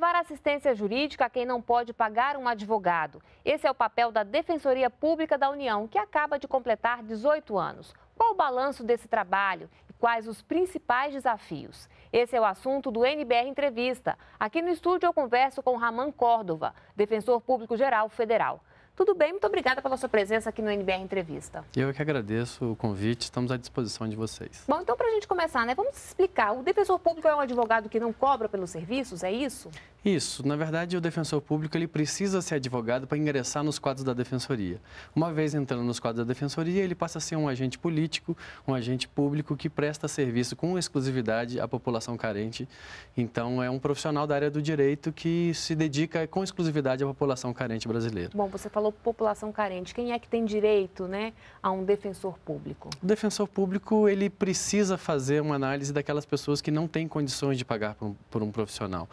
levar assistência jurídica a quem não pode pagar um advogado. Esse é o papel da Defensoria Pública da União, que acaba de completar 18 anos. Qual o balanço desse trabalho e quais os principais desafios? Esse é o assunto do NBR Entrevista. Aqui no estúdio eu converso com Raman Córdova, defensor público geral federal. Tudo bem, muito obrigada pela sua presença aqui no NBR Entrevista. Eu que agradeço o convite, estamos à disposição de vocês. Bom, então para a gente começar, né, vamos explicar. O defensor público é um advogado que não cobra pelos serviços, é isso? Isso. Na verdade, o defensor público ele precisa ser advogado para ingressar nos quadros da defensoria. Uma vez entrando nos quadros da defensoria, ele passa a ser um agente político, um agente público que presta serviço com exclusividade à população carente. Então, é um profissional da área do direito que se dedica com exclusividade à população carente brasileira. Bom, você falou falou população carente. Quem é que tem direito né, a um defensor público? O defensor público ele precisa fazer uma análise daquelas pessoas que não têm condições de pagar por um, por um profissional.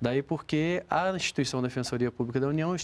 Daí porque a instituição Defensoria Pública da União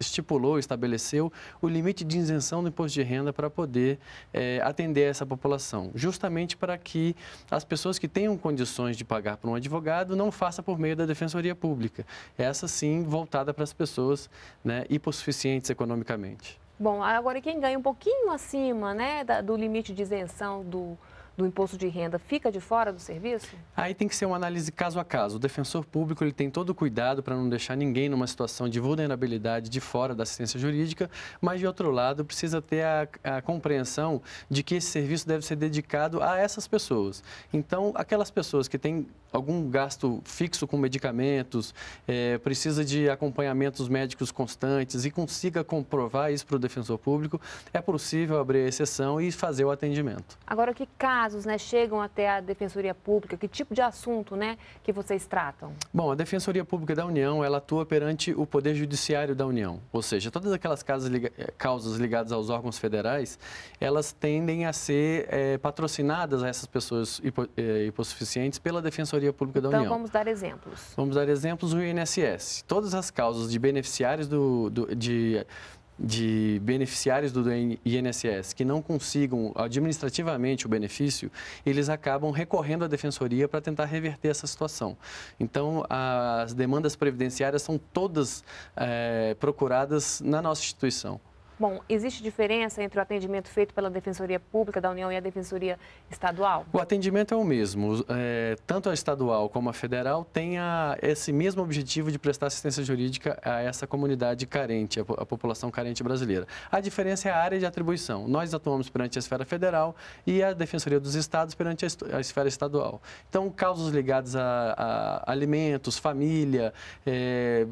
estipulou, estabeleceu o limite de isenção do imposto de renda para poder é, atender essa população, justamente para que as pessoas que tenham condições de pagar por um advogado não façam por meio da Defensoria Pública. Essa sim voltada para as pessoas né, hipossuficientes economicamente. Bom, agora quem ganha um pouquinho acima né, do limite de isenção do do imposto de renda fica de fora do serviço? Aí tem que ser uma análise caso a caso. O defensor público ele tem todo o cuidado para não deixar ninguém numa situação de vulnerabilidade de fora da assistência jurídica, mas de outro lado precisa ter a, a compreensão de que esse serviço deve ser dedicado a essas pessoas. Então, aquelas pessoas que têm algum gasto fixo com medicamentos, é, precisa de acompanhamentos médicos constantes e consiga comprovar isso para o defensor público, é possível abrir a exceção e fazer o atendimento. Agora, que cabe casos né, chegam até a Defensoria Pública? Que tipo de assunto né, que vocês tratam? Bom, a Defensoria Pública da União ela atua perante o Poder Judiciário da União, ou seja, todas aquelas causas, eh, causas ligadas aos órgãos federais, elas tendem a ser é, patrocinadas a essas pessoas hipo, é, hipossuficientes pela Defensoria Pública da então, União. Então vamos dar exemplos. Vamos dar exemplos o INSS. Todas as causas de beneficiários do, do de de beneficiários do INSS que não consigam administrativamente o benefício, eles acabam recorrendo à defensoria para tentar reverter essa situação. Então, as demandas previdenciárias são todas é, procuradas na nossa instituição. Bom, existe diferença entre o atendimento feito pela Defensoria Pública da União e a Defensoria Estadual? O atendimento é o mesmo. É, tanto a estadual como a federal têm a, esse mesmo objetivo de prestar assistência jurídica a essa comunidade carente, a, a, população carente brasileira. A diferença é a área de atribuição. Nós atuamos perante a esfera federal e a Defensoria dos Estados perante a, esfera estadual. Então, causos ligados a, a alimentos, família, é,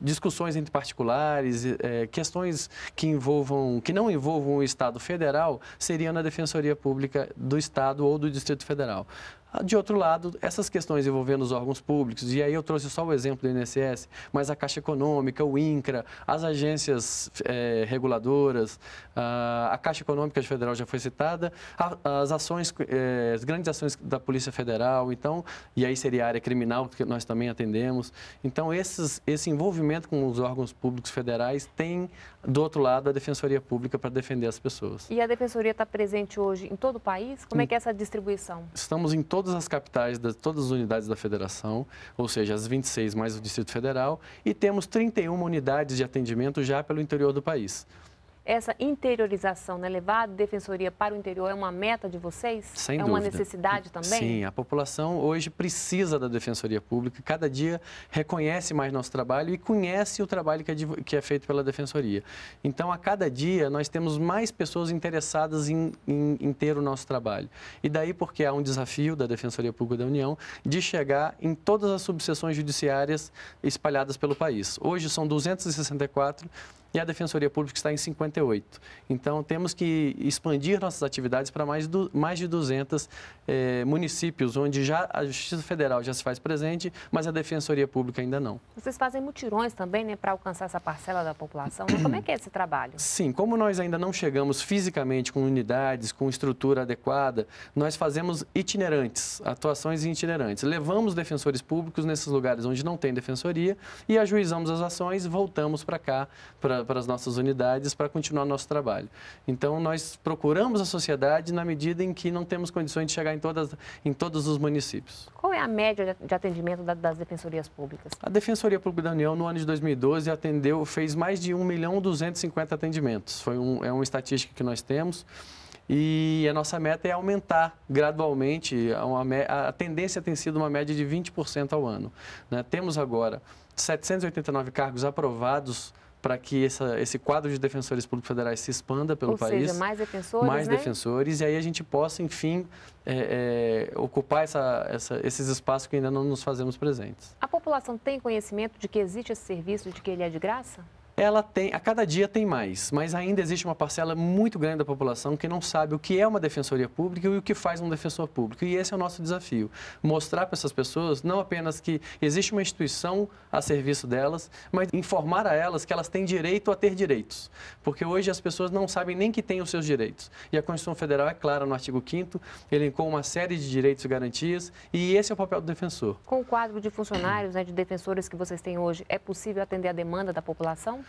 discussões entre particulares, é, questões que envolvam, que não envolvam o Estado federal, seria na Defensoria Pública do Estado ou do Distrito Federal. De outro lado, essas questões envolvendo os órgãos públicos, e aí eu trouxe só o exemplo do INSS, mas a Caixa Econômica, o INCRA, as agências eh, reguladoras, a Caixa Econômica Federal já foi citada, as ações, eh, as grandes ações da Polícia Federal, então, e aí seria a área criminal que nós também atendemos. Então, esses, esse envolvimento com os órgãos públicos federais tem, do outro lado, a Defensoria Pública para defender as pessoas. E a Defensoria está presente hoje em todo o país? Como é que é essa distribuição? Estamos em todo todas as capitais, de todas as unidades da federação, ou seja, as 26 mais o Distrito Federal, e temos 31 unidades de atendimento já pelo interior do país essa interiorização, né? levar a defensoria para o interior é uma meta de vocês? Sem é dúvida. uma necessidade também? Sim, a população hoje precisa da defensoria pública, cada dia reconhece mais nosso trabalho e conhece o trabalho que é, que é feito pela defensoria. Então, a cada dia, nós temos mais pessoas interessadas em, em, em ter o nosso trabalho. E daí porque há um desafio da Defensoria Pública da União de chegar em todas as subseções judiciárias espalhadas pelo país. Hoje são 264 e a Defensoria Pública está em 58. Então, temos que expandir nossas atividades para mais, do, mais de 200 eh, municípios, onde já a Justiça Federal já se faz presente, mas a Defensoria Pública ainda não. Vocês fazem mutirões também né, para alcançar essa parcela da população? Né? Como é que é esse trabalho? Sim, como nós ainda não chegamos fisicamente com unidades, com estrutura adequada, nós fazemos itinerantes, atuações itinerantes. Levamos defensores públicos nesses lugares onde não tem defensoria e ajuizamos as ações, voltamos para cá, para para, as nossas unidades para continuar nosso trabalho. Então, nós procuramos a sociedade na medida em que não temos condições de chegar em, todas, em todos os municípios. Qual é a média de atendimento das defensorias públicas? A Defensoria Pública da União, no ano de 2012, atendeu, fez mais de 1 milhão 250 atendimentos. Foi um, é uma estatística que nós temos. E a nossa meta é aumentar gradualmente. A, a tendência tem sido uma média de 20% ao ano. Né? Temos agora 789 cargos aprovados para que essa, esse quadro de defensores públicos federais se expanda pelo Ou país. seja, mais defensores, Mais né? defensores, e aí a gente possa, enfim, é, é, ocupar essa, essa, esses espaços que ainda não nos fazemos presentes. A população tem conhecimento de que existe esse serviço, de que ele é de graça? ela tem, a cada dia tem mais, mas ainda existe uma parcela muito grande da população que não sabe o que é uma defensoria pública e o que faz um defensor público. E esse é o nosso desafio: mostrar para essas pessoas não apenas que existe uma instituição a serviço delas, mas informar a elas que elas têm direito a ter direitos. Porque hoje as pessoas não sabem nem que têm os seus direitos. E a Constituição Federal é clara no artigo 5 elencou uma série de direitos e garantias, e esse é o papel do defensor. Com o quadro de funcionários, né, de defensores que vocês têm hoje, é possível atender a demanda da população?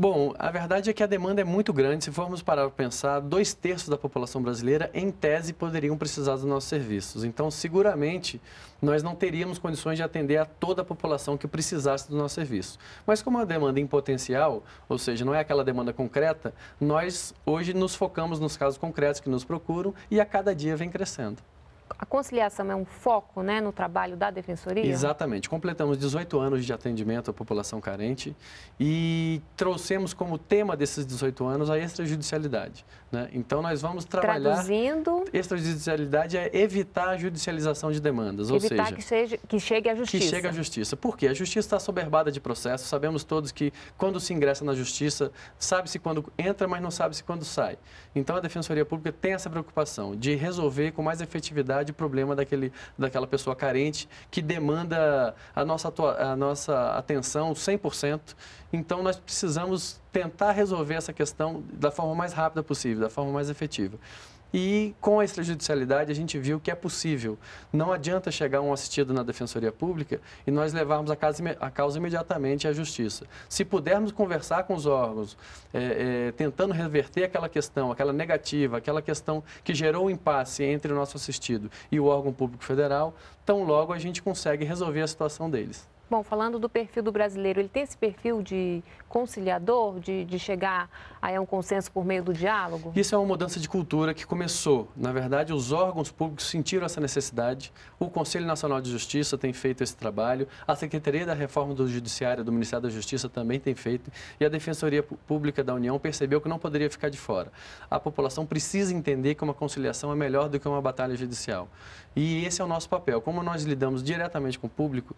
Bom, a verdade é que a demanda é muito grande. Se formos parar para pensar, dois terços da população brasileira, em tese, poderiam precisar dos nossos serviços. Então, seguramente, nós não teríamos condições de atender a toda a população que precisasse do nosso serviço. Mas como a demanda é em potencial, ou seja, não é aquela demanda concreta, nós hoje nos focamos nos casos concretos que nos procuram e a cada dia vem crescendo a conciliação é um foco né, no trabalho da Defensoria? Exatamente. Completamos 18 anos de atendimento à população carente e trouxemos como tema desses 18 anos a extrajudicialidade. Né? Então, nós vamos trabalhar... Traduzindo... Extrajudicialidade é evitar a judicialização de demandas, evitar ou seja... Evitar que, que chegue à justiça. Que chegue à justiça. Por quê? A justiça está soberbada de processo. Sabemos todos que quando se ingressa na justiça, sabe-se quando entra, mas não sabe-se quando sai. Então, a Defensoria Pública tem essa preocupação de resolver com mais efetividade o problema daquele, daquela pessoa carente que demanda a nossa, a nossa atenção 100% então, nós precisamos tentar resolver essa questão da forma mais rápida possível, da forma mais efetiva. E com a extrajudicialidade a gente viu que é possível. Não adianta chegar um assistido na Defensoria Pública e nós levarmos a causa, a causa imediatamente à Justiça. Se pudermos conversar com os órgãos, é, é, tentando reverter aquela questão, aquela negativa, aquela questão que gerou um impasse entre o nosso assistido e o órgão público federal, tão logo a gente consegue resolver a situação deles. Bom, falando do perfil do brasileiro, ele tem esse perfil de conciliador, de, de chegar a um consenso por meio do diálogo? Isso é uma mudança de cultura que começou. Na verdade, os órgãos públicos sentiram essa necessidade. O Conselho Nacional de Justiça tem feito esse trabalho, a Secretaria da Reforma do Judiciário do Ministério da Justiça também tem feito, e a Defensoria Pública da União percebeu que não poderia ficar de fora. A população precisa entender que uma conciliação é melhor do que uma batalha judicial. E esse é o nosso papel. Como nós lidamos diretamente com o público,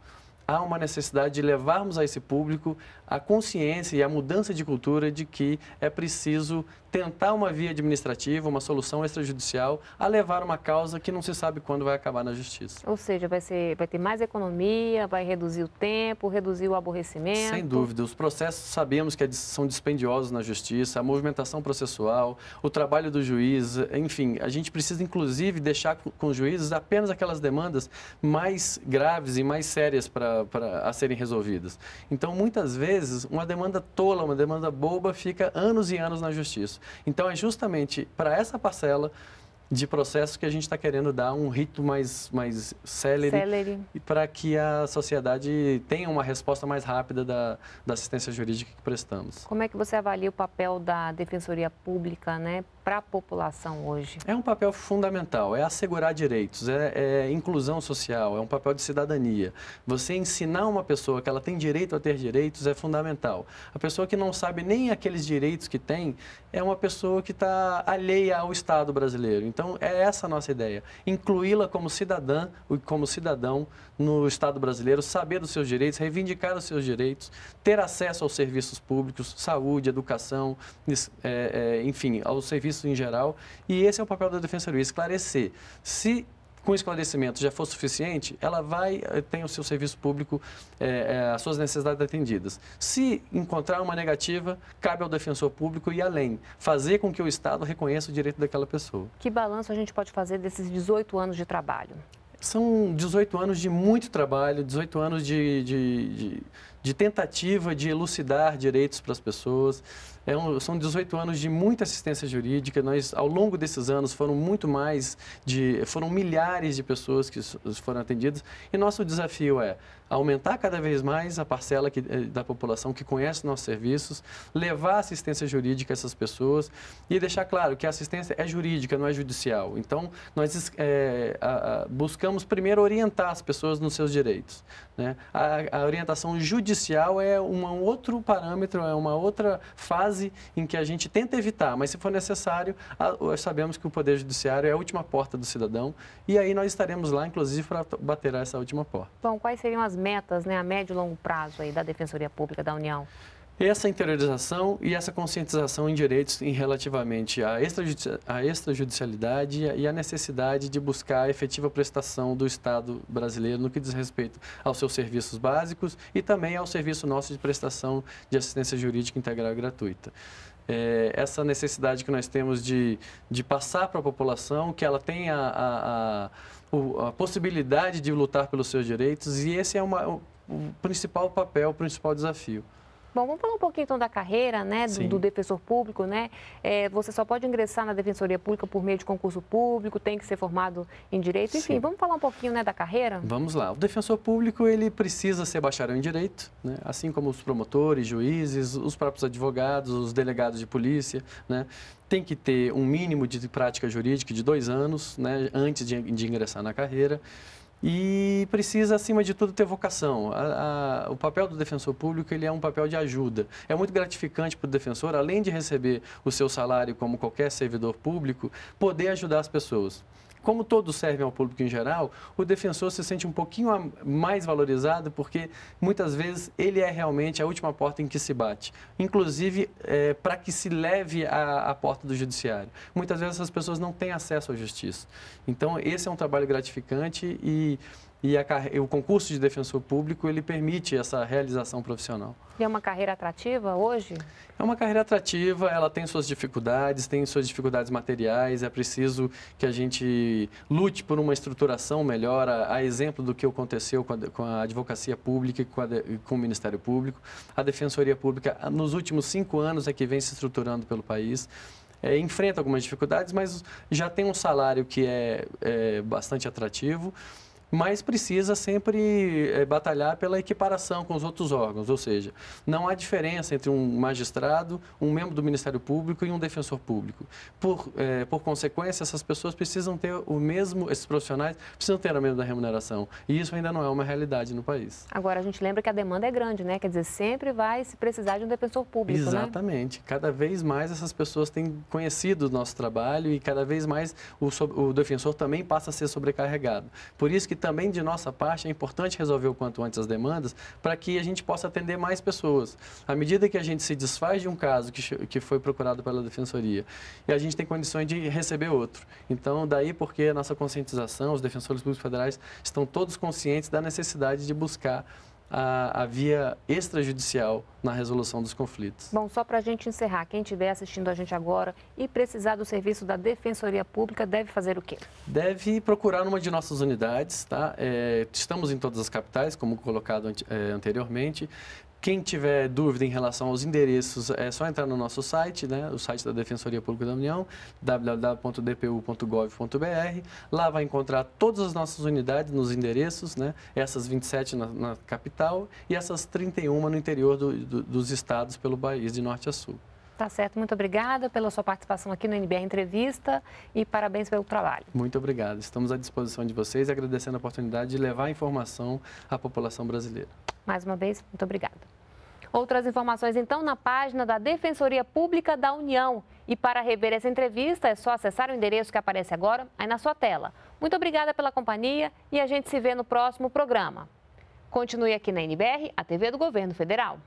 há uma necessidade de levarmos a esse público a consciência e a mudança de cultura de que é preciso tentar uma via administrativa, uma solução extrajudicial, a levar uma causa que não se sabe quando vai acabar na justiça. Ou seja, vai, ser, vai ter mais economia, vai reduzir o tempo, reduzir o aborrecimento. Sem dúvida. Os processos sabemos que é são dispendiosos na justiça, a movimentação processual, o trabalho do juiz, enfim, a gente precisa inclusive deixar com os juízes apenas aquelas demandas mais graves e mais sérias para para a serem resolvidas. Então, muitas vezes, uma demanda tola, uma demanda boba, fica anos e anos na justiça. Então, é justamente para essa parcela de processo que a gente está querendo dar um ritmo mais, mais célere, célere. para que a sociedade tenha uma resposta mais rápida da, da assistência jurídica que prestamos. Como é que você avalia o papel da Defensoria Pública, né, para a população hoje? É um papel fundamental, é assegurar direitos, é, é, inclusão social, é um papel de cidadania. Você ensinar uma pessoa que ela tem direito a ter direitos é fundamental. A pessoa que não sabe nem aqueles direitos que tem é uma pessoa que está alheia ao Estado brasileiro. Então, é essa a nossa ideia, incluí-la como cidadã, como cidadão no Estado brasileiro, saber dos seus direitos, reivindicar os seus direitos, ter acesso aos serviços públicos, saúde, educação, é, é, enfim, aos serviços benefícios em geral. E esse é o papel da Defensoria, esclarecer. Se com esclarecimento já for suficiente, ela vai eh, tem o seu serviço público, é, as suas necessidades atendidas. Se encontrar uma negativa, cabe ao defensor público e além, fazer com que o Estado reconheça o direito daquela pessoa. Que balanço a gente pode fazer desses 18 anos de trabalho? São 18 anos de muito trabalho, 18 anos de, de, de, de tentativa de elucidar direitos para as pessoas. É um, são 18 anos de muita assistência jurídica. Nós, ao longo desses anos, foram muito mais de. foram milhares de pessoas que foram atendidas. E nosso desafio é aumentar cada vez mais a parcela que, eh, da população que conhece nossos serviços, levar assistência jurídica a essas pessoas e deixar claro que a assistência é jurídica, não é judicial. Então, nós é, a, a, buscamos primeiro orientar as pessoas nos seus direitos. Né? A, a orientação judicial é um outro parâmetro, é uma outra fase fase em que a gente tenta evitar, mas se for necessário, a, nós sabemos que o Poder Judiciário é a última porta do cidadão e aí nós estaremos lá, inclusive, para bater essa última porta. Bom, quais seriam as metas né, a médio e longo prazo aí da Defensoria Pública da União? essa interiorização e essa conscientização em direitos em relativamente à, extrajudici à extrajudicialidade e à necessidade de buscar a efetiva prestação do Estado brasileiro no que diz respeito aos seus serviços básicos e também ao serviço nosso de prestação de assistência jurídica integral e gratuita. É, essa necessidade que nós temos de, de passar para a população que ela tenha a, a, a, a possibilidade de lutar pelos seus direitos e esse é uma, o, o principal papel, o principal desafio. Bom, vamos falar um pouquinho então da carreira, né, do, do defensor público, né? É, você só pode ingressar na defensoria pública por meio de concurso público, tem que ser formado em direito, enfim, Sim. vamos falar um pouquinho, né, da carreira? Vamos lá. O defensor público ele precisa ser bacharel em direito, né? Assim como os promotores, juízes, os próprios advogados, os delegados de polícia, né? tem que ter um mínimo de prática jurídica de dois anos né, antes de, de, ingressar na carreira e precisa, acima de tudo, ter vocação. A, a, o papel do defensor público ele é um papel de ajuda. É muito gratificante para o defensor, além de receber o seu salário como qualquer servidor público, poder ajudar as pessoas como todos servem ao público em geral, o defensor se sente um pouquinho mais valorizado porque muitas vezes ele é realmente a última porta em que se bate, inclusive é, para que se leve a à porta do judiciário. Muitas vezes essas pessoas não têm acesso à justiça. Então, esse é um trabalho gratificante e e a, o concurso de defensor público, ele permite essa realização profissional. E é uma carreira atrativa hoje? É uma carreira atrativa, ela tem suas dificuldades, tem suas dificuldades materiais, é preciso que a gente lute por uma estruturação melhor, a, a exemplo do que aconteceu com a, com a advocacia pública e com, com, o Ministério Público. A Defensoria Pública, ah, nos últimos cinco anos, é que vem se estruturando pelo país. É, enfrenta algumas dificuldades, mas já tem um salário que é, é bastante atrativo mas precisa sempre é, batalhar pela equiparação com os outros órgãos, ou seja, não há diferença entre um magistrado, um membro do Ministério Público e um defensor público. Por, é, por consequência, essas pessoas precisam ter o mesmo, esses profissionais precisam ter a mesma remuneração e isso ainda não é uma realidade no país. Agora, a gente lembra que a demanda é grande, né? Quer dizer, sempre vai se precisar de um defensor público, né? Exatamente. Né? Cada vez mais essas pessoas têm conhecido o nosso trabalho e cada vez mais o, o defensor também passa a ser sobrecarregado. Por isso que também de nossa parte é importante resolver o quanto antes as demandas para que a gente possa atender mais pessoas. À medida que a gente se desfaz de um caso que, que foi procurado pela defensoria e a gente tem condições de receber outro. Então, daí porque a nossa conscientização, os defensores públicos federais estão todos conscientes da necessidade de buscar a, a via extrajudicial na resolução dos conflitos. Bom, só para a gente encerrar, quem estiver assistindo a gente agora e precisar do serviço da Defensoria Pública deve fazer o quê? Deve procurar uma de nossas unidades, tá? É, estamos em todas as capitais, como colocado é, anteriormente. Quem tiver dúvida em relação aos endereços, é só entrar no nosso site, né, o site da Defensoria Pública da União, www.dpu.gov.br. Lá vai encontrar todas as nossas unidades nos endereços, né, essas 27 na, na capital e essas 31 no interior do, do, dos estados pelo país de norte a sul. Tá certo, muito obrigada pela sua participação aqui no NBR Entrevista e parabéns pelo trabalho. Muito obrigado, estamos à disposição de vocês agradecendo a oportunidade de levar a informação à população brasileira. Mais uma vez, muito obrigada. Outras informações, então, na página da Defensoria Pública da União. E para rever essa entrevista, é só acessar o endereço que aparece agora aí na sua tela. Muito obrigada pela companhia e a gente se vê no próximo programa. Continue aqui na NBR, a TV do Governo Federal.